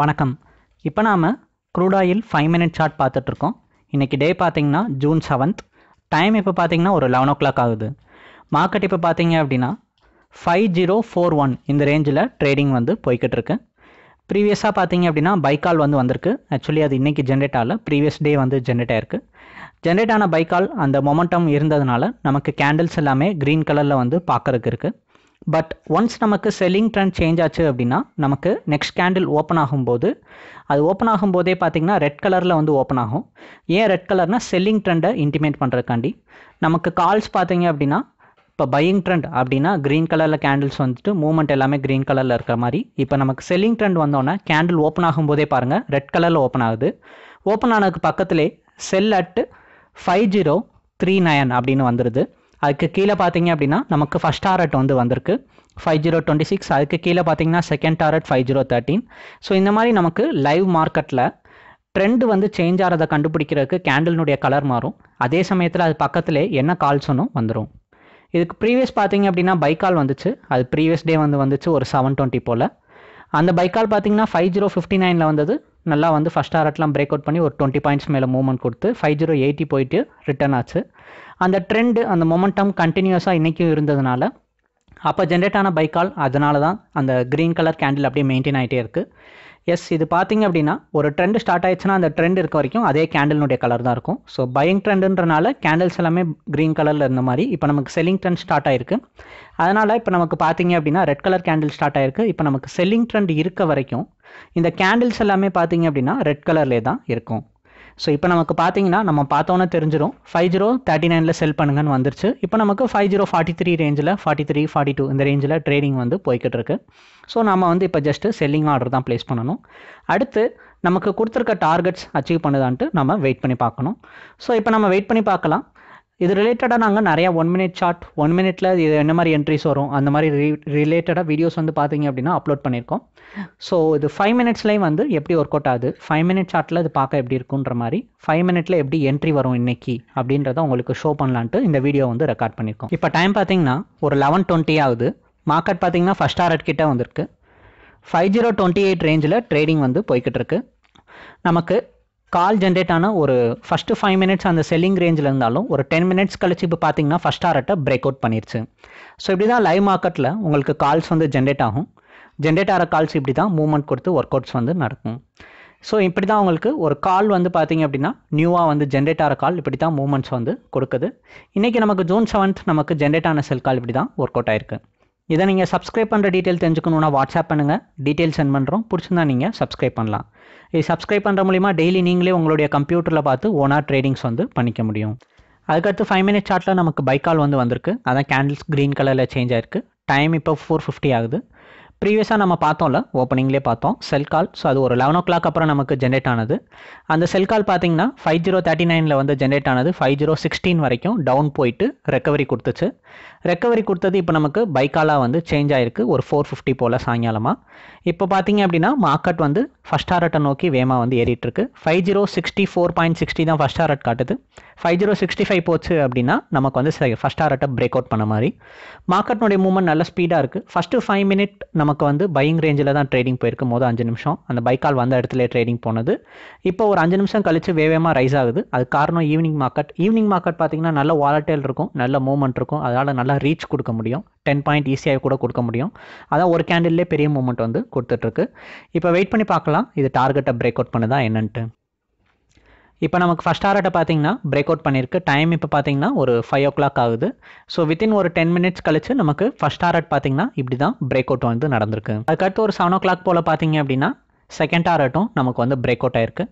வணக்கம் இப்போ நாம் க்ரூடாயில் ஃபைவ் மினிட் சார்ட் பார்த்துட்ருக்கோம் இன்றைக்கி டே பார்த்திங்கன்னா ஜூன் செவன்த் டைம் இப்போ பார்த்திங்கன்னா ஒரு லெவன் ஓ கிளாக் ஆகுது மார்க்கெட் இப்போ பார்த்திங்க அப்படின்னா ஃபைவ் ஜீரோ ஃபோர் ஒன் இந்த ரேஞ்சில் ட்ரேடிங் வந்து போய்கிட்டு இருக்கு ப்ரீவியஸாக பார்த்தீங்க அப்படின்னா பைக்கால் வந்து வந்திருக்கு ஆக்சுவலி அது இன்றைக்கி ஜென்ரேட் ஆகல ப்ரீவியஸ் டே வந்து ஜென்ரேட் ஆயிருக்கு ஜென்ரேட் ஆன பைக்கால் அந்த மொமெண்டம் இருந்ததுனால நமக்கு கேண்டில்ஸ் எல்லாமே க்ரீன் கலரில் வந்து பார்க்குறதுக்கு இருக்குது பட் ஒன்ஸ் நமக்கு செல்லிங் ட்ரெண்ட் சேஞ்ச் ஆச்சு அப்படின்னா நமக்கு நெக்ஸ்ட் கேண்டில் ஓப்பன் ஆகும்போது அது ஓப்பன் ஆகும்போதே பார்த்தீங்கன்னா ரெட் கலரில் வந்து ஓப்பன் ஆகும் ஏன் ரெட் கலர்னால் செல்லிங் ட்ரெண்டை இன்டிமேட் பண்ணுறதுக்காண்டி நமக்கு கால்ஸ் பார்த்தீங்க அப்படின்னா இப்போ பையிங் ட்ரெண்ட் அப்படின்னா க்ரீன் கலரில் கேண்டில்ஸ் வந்துட்டு மூமெண்ட் எல்லாமே க்ரீன் கலரில் இருக்கிற மாதிரி இப்போ நமக்கு செல்லிங் ட்ரெண்ட் வந்தோன்னே கேண்டில் ஓப்பன் ஆகும்போதே பாருங்கள் ரெட் கலரில் ஓப்பன் ஆகுது ஓப்பன் ஆனதுக்கு பக்கத்துலேயே sell at five zero three nine அப்படின்னு வந்துடுது அதுக்கு கீழே பார்த்தீங்க அப்படின்னா நமக்கு ஃபஸ்ட் டாரட் வந்து வந்திருக்கு ஃபைவ் ஜீரோ டுவெண்ட்டி சிக்ஸ் அதுக்கு கீழே பார்த்தீங்கன்னா second target five zero thirteen so இந்த மாதிரி நமக்கு லைவ் மார்க்கெட்டில் ட்ரெண்ட் வந்து சேஞ்ச் ஆகிறத கண்டுபிடிக்கிறதுக்கு கேண்டலினுடைய கலர் மாறும் அதே சமயத்தில் அது பக்கத்தில் என்ன ஒன்றும் வந்துடும் இதுக்கு ப்ரீவியஸ் பார்த்தீங்க அப்படின்னா பைக்கால் வந்துச்சு அது ப்ரீவியஸ் டே வந்து வந்துச்சு ஒரு செவன் டுவெண்ட்டி போல் அந்த பைக்கால் பார்த்தீங்கன்னா ஃபைவ் ஜீரோ ஃபிஃப்டி நைனில் வந்தது நல்லா வந்து ஃபஸ்ட் ஆர்ட்லாம் பிரேக் அவுட் பண்ணி ஒரு டுவெண்ட்டி பாயிண்ட்ஸ் மேலே மூவ்மெண்ட் கொடுத்து ஃபைவ் ஜீரோ எயிட்டி போயிட்டு ரிட்டர்ன் ஆச்சு அந்த ட்ரெண்டு அந்த மொமெண்டம் கண்டினியூஸாக இன்றைக்கும் இருந்ததுனால அப்போ ஜென்ரேட் ஆன பைக்கால் அதனால தான் அந்த க்ரீன் கலர் கேண்டில் அப்படியே மெயின்டைன் ஆகிட்டே இருக்குது எஸ் இது பார்த்தீங்க அப்படின்னா ஒரு ட்ரெண்ட் ஸ்டார்ட் ஆயிடுச்சுன்னா அந்த ட்ரெண்ட் இருக்க வரைக்கும் அதே கேண்டில்னுடைய கலர் தான் இருக்கும் ஸோ பையிங் ட்ரெண்டுன்றனால கேண்டில்ஸ் எல்லாமே க்ரீன் கலரில் இருந்த மாதிரி இப்போ நமக்கு செல்லிங் ட்ரெண்ட் ஸ்டார்ட் ஆயிருக்கு அதனால் இப்போ நமக்கு பார்த்தீங்க அப்படின்னா ரெட் கலர் கேண்டில் ஸ்டார்ட் ஆயிருக்கு இப்போ நமக்கு செல்லிங் ட்ரெண்ட் இருக்க வரைக்கும் இந்த கேண்டில்ஸ் எல்லாமே பார்த்தீங்க அப்படின்னா ரெட் கலர்லேயே தான் இருக்கும் ஸோ இப்போ நமக்கு பார்த்தீங்கன்னா நம்ம பார்த்தோன்னே தெரிஞ்சிடும் ஃபைவ் ஜீரோ தேர்ட்டி நைனில் செல் பண்ணுங்கன்னு வந்துருச்சு இப்போ நமக்கு ஃபைவ் ஜீரோ ஃபார்ட்டி த்ரீ ரேஞ்சில் ஃபார்ட்டி த்ரீ ஃபார்ட்டி டூ இந்த ரேஞ்சில் ட்ரேடிங் வந்து போய்கிட்டு இருக்கு ஸோ நம்ம வந்து இப்போ ஜஸ்ட்டு செல்லிங் ஆர்டர் தான் ப்ளேஸ் பண்ணணும் அடுத்து நமக்கு கொடுத்துருக்க டார்கெட்ஸ் அச்சீவ் பண்ணுதான்ட்டு நம்ம வெயிட் பண்ணி பார்க்கணும் ஸோ இப்போ நம்ம வெயிட் பண்ணி பார்க்கலாம் இது ரிலேட்டடாக நாங்கள் நிறையா ஒன் மினிட் ஷார்ட் ஒன் மினிட்ல இது என்ன மாதிரி என்ட்ரிஸ் வரும் அந்த மாதிரி ரிலேட்டடாக வீடியோஸ் வந்து பார்த்தீங்க அப்படின்னா அப்லோட் பண்ணியிருக்கோம் ஸோ இது ஃபைவ் மினிட்ஸ்லேயும் வந்து எப்படி ஒர்க் அவுட் ஆகுது ஃபைவ் மினிட் ஷார்ட்டில் இது பார்க்க எப்படி இருக்குன்ற மாதிரி ஃபைவ் மினிட்ல எப்படி என்ட்ரி வரும் இன்னைக்கு அப்படின்றத உங்களுக்கு ஷோ பண்ணலான்ட்டு இந்த வீடியோ வந்து ரெக்கார்ட் பண்ணியிருக்கோம் இப்போ டைம் பார்த்தீங்கன்னா ஒரு லெவன் டுவெண்ட்டி ஆகுது மார்க்கெட் பார்த்தீங்கன்னா ஃபஸ்ட் ஆர்ட் கிட்டே வந்திருக்கு ஃபைவ் ஜீரோ டுவெண்ட்டி எயிட் ரேஞ்சில் ட்ரேடிங் வந்து போய்கிட்டு இருக்கு நமக்கு கால் ஜென்ரேட் ஆன ஒரு ஃபஸ்ட்டு ஃபைவ் மினிட்ஸ் அந்த செல்லிங் ரேஞ்சில் இருந்தாலும் ஒரு டென் மினிட்ஸ் கழிச்சு இப்போ பார்த்தீங்கன்னா ஃபஸ்ட் ஆர்ட்டை பிரேக் அவுட் பண்ணிருச்சு ஸோ இப்படி தான் லைவ் மார்க்கெட்டில் உங்களுக்கு கால்ஸ் வந்து ஜென்ரேட் ஆகும் ஜென்ரேட் ஆகிற கால்ஸ் இப்படி தான் மூவ்மெண்ட் கொடுத்து ஒர்க் அவுட்ஸ் வந்து நடக்கும் ஸோ இப்படி தான் உங்களுக்கு ஒரு கால் வந்து பார்த்தீங்க அப்படின்னா நியூவாக வந்து ஜென்ரேட் ஆகிற கால் இப்படி தான் மூவ்மெண்ட்ஸ் வந்து கொடுக்குது இன்றைக்கி நமக்கு ஜூன் செவன்த் நமக்கு ஜென்ரேட் ஆன செல் கால் இப்படி தான் ஒர்க் அவுட் ஆயிருக்கு இதை நீங்கள் சப்ஸ்கிரைப் பண்ணுற டீட்டெயில் தெரிஞ்சுக்கணுன்னா வாட்ஸ்அப் பண்ணுங்கள் டீட்டெயில் சென்ட் பண்ணுறோம் பிடிச்சிருந்தா நீங்கள் சப்ஸ்கிரைப் பண்ணலாம் இது சப்ஸ்கிரைப் பண்ணுற மூலிமா டெய்லி நீங்களே உங்களுடைய கம்ப்யூட்டரில் பார்த்து ஓனாக ட்ரேடிங்ஸ் வந்து பண்ணிக்க முடியும் அதுக்கடுத்து ஃபைவ் மினிட் சார்ட்டில் நமக்கு பைக்கால் வந்து வந்திருக்கு அதான் கேண்டில்ஸ் க்ரீன் கலரில் சேஞ்ச் ஆயிருக்கு டைம் இப்போ ஃபோர் ஃபிஃப்டி ஆகுது ப்ரீவியஸாக நம்ம பார்த்தோம்ல ஓப்பனிங்லேயே பார்த்தோம் செல் கால் ஸோ அது ஒரு லெவன் ஓ கிளாக் அப்புறம் நமக்கு ஜென்ரேட் ஆனது அந்த செல் கால் பார்த்தீங்கன்னா ஃபைவ் ஜீரோ தேர்ட்டி நைனில் வந்து ஜென்ரேட் ஆனது ஃபைவ் ஜீரோ சிக்ஸ்டீன் வரைக்கும் டவுன் போயிட்டு ரெக்கவரி கொடுத்துச்சு ரெக்கவரி கொடுத்தது இப்போ நமக்கு பைக்காலாக வந்து சேஞ்ச் ஆகிருக்கு ஒரு ஃபோர் ஃபிஃப்டி போல் சாயங்காலமாக இப்போ பார்த்தீங்க அப்படின்னா மார்க்கெட் வந்து ஃபஸ்ட் ஹாரட்டை நோக்கி வேமாக வந்து ஏறிட்டுருக்கு five zero sixty four point sixty தான் ஃபஸ்ட் ஹாரட் காட்டுது ஃபைவ் ஜீரோ சிக்ஸ்டி ஃபைவ் போச்சு அப்படின்னா நமக்கு வந்து ஃபஸ்ட் ஹாரட்டை பிரேக் அவுட் பண்ண மாதிரி மார்க்கெட்னுடைய மூவ்மெண்ட் நல்ல ஸ்பீடாக இருக்குது ஃபஸ்ட்டு ஃபைவ் மினிட் நமக்கு நமக்கு வந்து பையிங் ரேஞ்சில் தான் ட்ரேடிங் போயிருக்கு மொதல் அஞ்சு நிமிஷம் அந்த பைக்கால் வந்த இடத்துல ட்ரேடிங் போனது இப்போ ஒரு அஞ்சு நிமிஷம் கழித்து வேகமாக ரைஸ் ஆகுது அது காரணம் ஈவினிங் மார்க்கெட் ஈவினிங் மார்க்கெட் பார்த்தீங்கன்னா நல்ல வாலட்டைல் இருக்கும் நல்ல மூவ்மெண்ட் இருக்கும் அதனால் நல்லா ரீச் கொடுக்க முடியும் டென் பாயிண்ட் ஈஸியாக கூட கொடுக்க முடியும் அதான் ஒரு கேண்டில்லே பெரிய மூவ்மெண்ட் வந்து கொடுத்துட்ருக்கு இப்போ வெயிட் பண்ணி பார்க்கலாம் இது டார்கெட்டை பிரேக் அவுட் பண்ணுதா என்னன்ட்டு இப்போ நமக்கு ஃபஸ்ட் ஹார்ட்டை பார்த்தீங்கன்னா பிரேக் அவுட் பண்ணியிருக்கு டைம் இப்போ பார்த்தீங்கன்னா ஒரு ஃபைவ் ஓ கிளாக் ஆகுது ஸோ வித்தின் ஒரு டென் மினிட்ஸ் கழிச்சு நமக்கு ஃபஸ்ட் ஹார்ட் பார்த்தீங்கன்னா இப்படி தான் பிரேக் அவுட் வந்து நடந்திருக்கு அதுக்கடுத்து ஒரு செவன் ஓ கிளாக் போல் பார்த்தீங்க அப்படின்னா செகண்ட் ஹார்ட்டும் நமக்கு வந்து பிரேக் அவுட் ஆயிருக்கு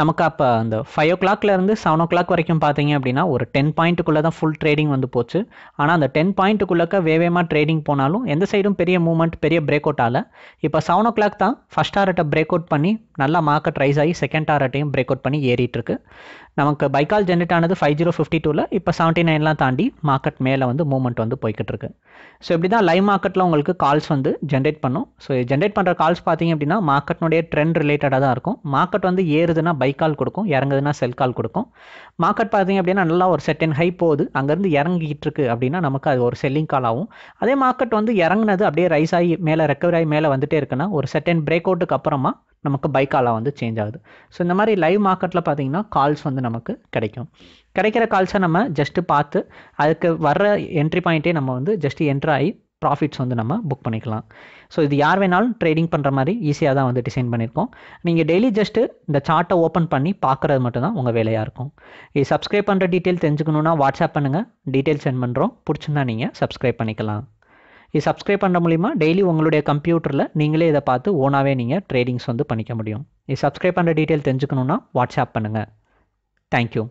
நமக்கு அப்போ அந்த ஃபைவ் ஓ கிளாக்லேருந்து செவன் ஓ கிளாக் வரைக்கும் பார்த்தீங்க அப்படின்னா ஒரு டென் பாயிண்ட்டுக்குள்ளே தான் ஃபுல் ட்ரேடிங் வந்து போச்சு ஆனால் அந்த டென் பாயிண்ட்டுக்குள்ளக்க வேவேமாக ட்ரேடிங் போனாலும் எந்த சைடும் பெரிய மூவ்மெண்ட் பெரிய பிரேக் அவுட் ஆகல இப்போ செவன் ஓ கிளாக் தான் ஃபஸ்ட் ஆர்ட்டை பிரேக் அவுட் பண்ணி நல்லா மார்க்கெட் ரைஸ் ஆகி செகண்ட் ஆர்ட்டையும் பிரேக் அவுட் பண்ணி ஏறிட்டு இருக்கு நமக்கு பைக்கால் ஜென்ரேட் ஆனது ஃபைவ் ஜீரோ ஃபிஃப்டி டூவில் இப்போ செவன்ட்டி நைன்லாம் தாண்டி மார்க்கெட் மேலே வந்து மூவ்மெண்ட் வந்து போய்கிட்டு இருக்கு ஸோ இப்படி தான் லைவ் மார்க்கெட்டில் உங்களுக்கு கால்ஸ் வந்து ஜென்ரேட் பண்ணும் ஸோ ஜென்ரேட் பண்ணுற கால்ஸ் பார்த்தீங்க அப்படின்னா மார்க்கெட்னுடைய ட்ரெண்ட் ரிலேட்டடாக தான் இருக்கும் மார்க்கெட் வந்து ஏறுதுன்னா பை கால் கொடுக்கும் இறங்குதுன்னா செல் கால் கொடுக்கும் மார்க்கெட் பார்த்தீங்க அப்படின்னா நல்லா ஒரு செட் அண்ட் ஹை போகுது அங்கேருந்து இறங்கிட்டு இருக்கு அப்படின்னா நமக்கு அது ஒரு செல்லிங் கால் ஆகும் அதே மார்க்கெட் வந்து இறங்கினது அப்படியே ரைஸ் ஆகி மேலே ரெக்கவரி ஆகி மேலே வந்துட்டே இருக்குன்னா ஒரு செட் அண்ட் பிரேக் அவுட்டுக்கு அப்புறமா நமக்கு பை காலாக வந்து சேஞ்ச் ஆகுது ஸோ இந்த மாதிரி லைவ் மார்க்கெட்டில் பார்த்தீங்கன்னா கால்ஸ் வந்து நமக்கு கிடைக்கும் கிடைக்கிற கால்ஸை நம்ம ஜஸ்ட்டு பார்த்து அதுக்கு வர்ற என்ட்ரி பாயிண்ட்டே நம்ம வந்து ஜஸ்ட்டு என்ட்ராகி ப்ராஃபிட்ஸ் வந்து நம்ம புக் பண்ணிக்கலாம் ஸோ இது யார் வேணாலும் ட்ரேடிங் பண்ணுற மாதிரி ஈஸியாக தான் வந்து டிசைன் பண்ணியிருக்கோம் நீங்கள் டெய்லி ஜஸ்ட்டு இந்த சார்ட்டை ஓப்பன் பண்ணி பார்க்குறது மட்டும்தான் உங்கள் வேலையாக இருக்கும் இது சப்ஸ்கிரைப் பண்ணுற டீட்டெயில் தெரிஞ்சுக்கணுன்னா வாட்ஸ்அப் பண்ணுங்கள் டீட்டெயில் சென்ட் பண்ணுறோம் பிடிச்சிருந்தா நீங்கள் சப்ஸ்கிரைப் பண்ணிக்கலாம் இது சப்ஸ்கிரைப் பண்ணுற மூலிமா டெய்லி உங்களுடைய கம்ப்யூட்டரில் நீங்களே இதை பார்த்து ஓனாகவே நீங்கள் ட்ரேடிங்ஸ் வந்து பண்ணிக்க முடியும் இது சப்ஸ்கிரைப் பண்ணுற டீட்டெயில் தெரிஞ்சுக்கணுன்னா வாட்ஸ்அப் பண்ணுங்கள் தேங்க்யூ